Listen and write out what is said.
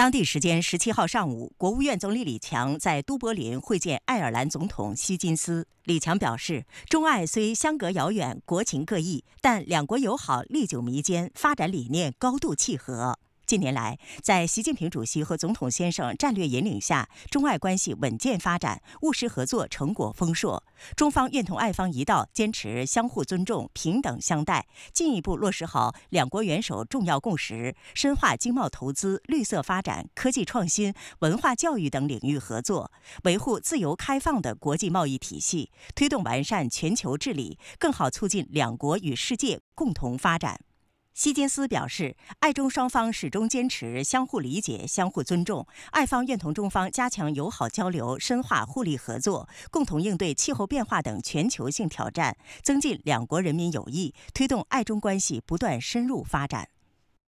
当地时间十七号上午，国务院总理李强在都柏林会见爱尔兰总统希金斯。李强表示，中爱虽相隔遥远，国情各异，但两国友好历久弥坚，发展理念高度契合。近年来，在习近平主席和总统先生战略引领下，中外关系稳健发展，务实合作成果丰硕。中方愿同爱方一道，坚持相互尊重、平等相待，进一步落实好两国元首重要共识，深化经贸投资、绿色发展、科技创新、文化教育等领域合作，维护自由开放的国际贸易体系，推动完善全球治理，更好促进两国与世界共同发展。希金斯表示，爱中双方始终坚持相互理解、相互尊重。爱方愿同中方加强友好交流，深化互利合作，共同应对气候变化等全球性挑战，增进两国人民友谊，推动爱中关系不断深入发展。